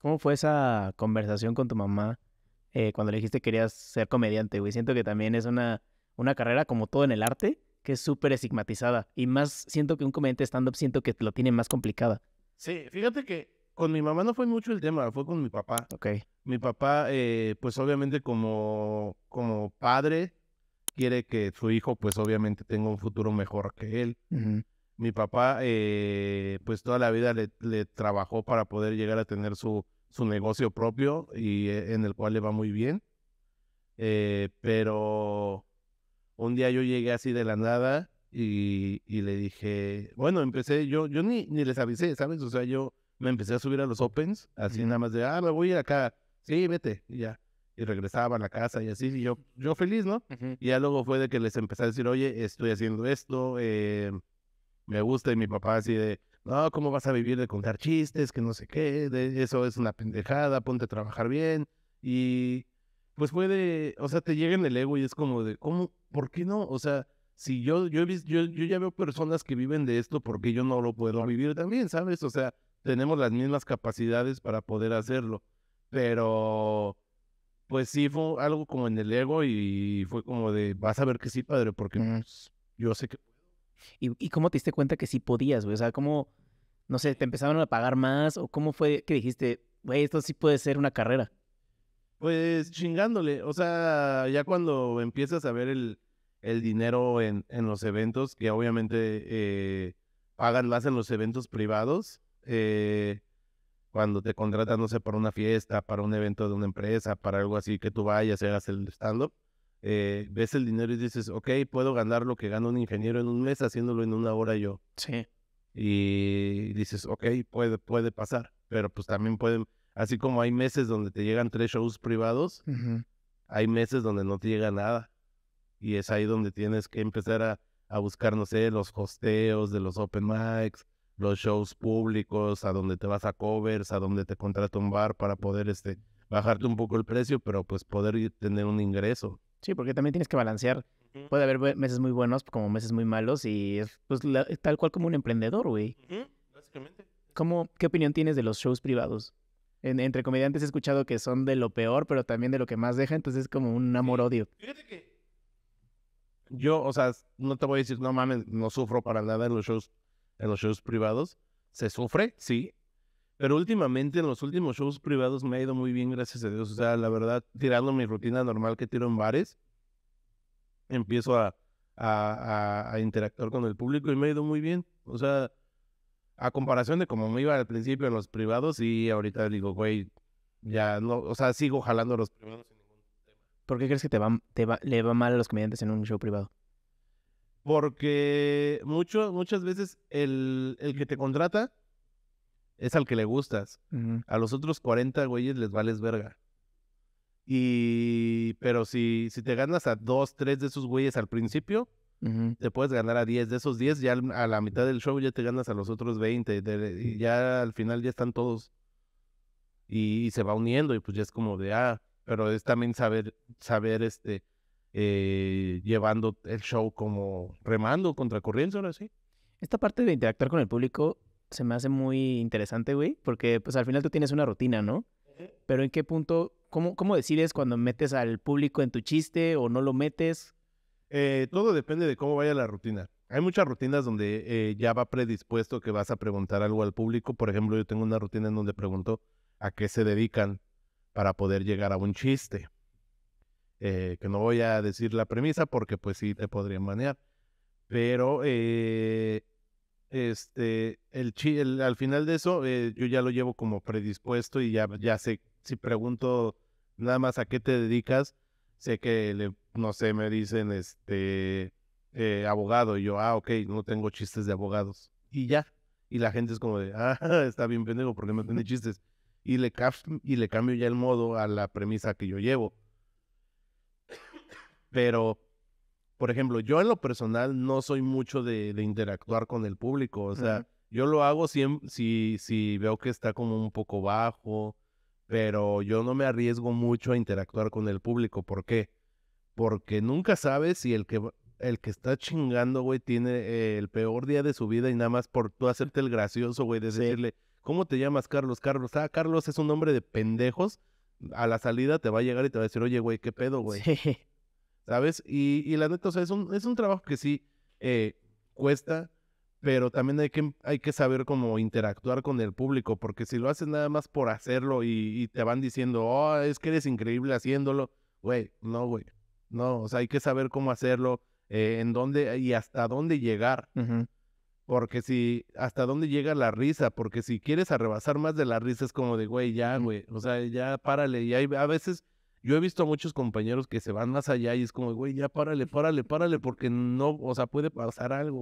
¿Cómo fue esa conversación con tu mamá eh, cuando le dijiste que querías ser comediante, güey? Siento que también es una, una carrera, como todo en el arte, que es súper estigmatizada. Y más, siento que un comediante stand-up siento que lo tiene más complicada. Sí, fíjate que con mi mamá no fue mucho el tema, fue con mi papá. Ok. Mi papá, eh, pues obviamente como, como padre, quiere que su hijo, pues obviamente tenga un futuro mejor que él mi papá, eh, pues toda la vida le, trabajó para poder llegar a tener su, su negocio propio y e, en el cual le va muy bien. Eh, pero un día yo llegué así de la nada y, le dije, bueno, empecé, yo, yo ni, ni les avisé, ¿sabes? O sea, yo me empecé a subir a los opens, así nada más de, ah, me voy a ir acá, sí, vete, y ya. Y regresaba a la casa y así, y yo, yo feliz, ¿no? Y ya luego fue de que les empecé a decir, oye, estoy haciendo esto, eh, me gusta y mi papá así de, no, ¿cómo vas a vivir de contar chistes? Que no sé qué, de, eso es una pendejada, ponte a trabajar bien. Y pues puede, o sea, te llega en el ego y es como de, ¿cómo? ¿Por qué no? O sea, si yo, yo, yo, yo ya veo personas que viven de esto porque yo no lo puedo vivir también, ¿sabes? O sea, tenemos las mismas capacidades para poder hacerlo. Pero, pues sí, fue algo como en el ego y fue como de, vas a ver que sí, padre, porque mm. pues, yo sé que ¿Y, cómo te diste cuenta que sí podías, güey? O sea, ¿cómo, no sé, te empezaron a pagar más? ¿O cómo fue que dijiste, güey, esto sí puede ser una carrera? Pues chingándole. O sea, ya cuando empiezas a ver el, dinero en, los eventos, que obviamente eh, pagan más en los eventos privados, eh, cuando te contratan, no sé, para una fiesta, para un evento de una empresa, para algo así que tú vayas y hagas el stand-up. Eh, ves el dinero y dices, ok, puedo ganar lo que gana un ingeniero en un mes haciéndolo en una hora yo. Sí. Y dices, ok, puede, puede pasar, pero pues también pueden, así como hay meses donde te llegan tres shows privados, hay meses donde no te llega nada. Y es ahí donde tienes que empezar a, a buscar, no sé, los hosteos de los open mics, los shows públicos, a donde te vas a covers, a donde te contrata un bar para poder este, bajarte un poco el precio, pero pues poder tener un ingreso. Sí, porque también tienes que balancear. Puede haber meses muy buenos como meses muy malos y es pues, tal cual como un emprendedor, güey. ¿Cómo, ¿Qué opinión tienes de los shows privados? entre comediantes he escuchado que son de lo peor, pero también de lo que más deja, entonces es como un amor-odio. Fíjate que yo, o sea, no te voy a decir, no mames, no sufro para nada en los shows, en los shows privados. Se sufre, sí, pero últimamente en los últimos shows privados me ha ido muy bien, gracias a Dios. O sea, la verdad, tirando mi rutina normal que tiro en bares, empiezo a, a, interactuar con el público y me ha ido muy bien. O sea, a comparación de como me iba al principio en los privados y ahorita digo, güey, ya no, o sea, sigo jalando los privados sin ningún tema. ¿Por qué crees que te va, te le va mal a los comediantes en un show privado? Porque mucho, muchas veces el, el que te contrata es al que le gustas. A los otros 40 güeyes les vales verga. Y, pero si, si te ganas a dos, tres de esos güeyes al principio, te puedes ganar a 10. De esos 10, ya a la mitad del show ya te ganas a los otros 20. y ya al final ya están todos. Y, se va uniendo y pues ya es como de, ah, pero es también saber, saber este, eh, llevando el show como remando contra corriente, ahora sí. Esta parte de interactuar con el público se me hace muy interesante, güey, porque pues al final tú tienes una rutina, ¿no? Pero en qué punto, cómo, cómo decides cuando metes al público en tu chiste o no lo metes? Eh, todo depende de cómo vaya la rutina. Hay muchas rutinas donde eh, ya va predispuesto que vas a preguntar algo al público. Por ejemplo, yo tengo una rutina en donde pregunto a qué se dedican para poder llegar a un chiste. Eh, que no voy a decir la premisa porque pues sí te podrían manear. Pero eh, este, el, al final de eso, eh, yo ya lo llevo como predispuesto y ya, ya sé, si pregunto nada más a qué te dedicas, sé que, le, no sé, me dicen, este, eh, abogado, y yo, ah, ok, no tengo chistes de abogados, y ya, y la gente es como de, ah, está bien pendejo, porque no tiene chistes, y le, y le cambio ya el modo a la premisa que yo llevo, pero por ejemplo, yo en lo personal no soy mucho de, interactuar con el público, o sea, yo lo hago si, si, veo que está como un poco bajo, pero yo no me arriesgo mucho a interactuar con el público, ¿por qué? Porque nunca sabes si el que, el que está chingando, güey, tiene eh, el peor día de su vida y nada más por tú hacerte el gracioso, güey, de decirle, ¿cómo te llamas Carlos? Carlos, ah, Carlos es un hombre de pendejos, a la salida te va a llegar y te va a decir, oye, güey, ¿qué pedo, güey? ¿sabes? Y, la neta, o sea, es un, es un trabajo que sí eh, cuesta, pero también hay que, hay que saber cómo interactuar con el público, porque si lo haces nada más por hacerlo y, te van diciendo, oh, es que eres increíble haciéndolo, güey, no, güey, no, o sea, hay que saber cómo hacerlo, eh, en dónde y hasta dónde llegar. Porque si, hasta dónde llega la risa, porque si quieres arrebasar más de la risa es como de, güey, ya, güey, o sea, ya párale. Y hay, a veces yo he visto a muchos compañeros que se van más allá y es como, güey, ya párale, párale, párale, porque no, o sea, puede pasar algo.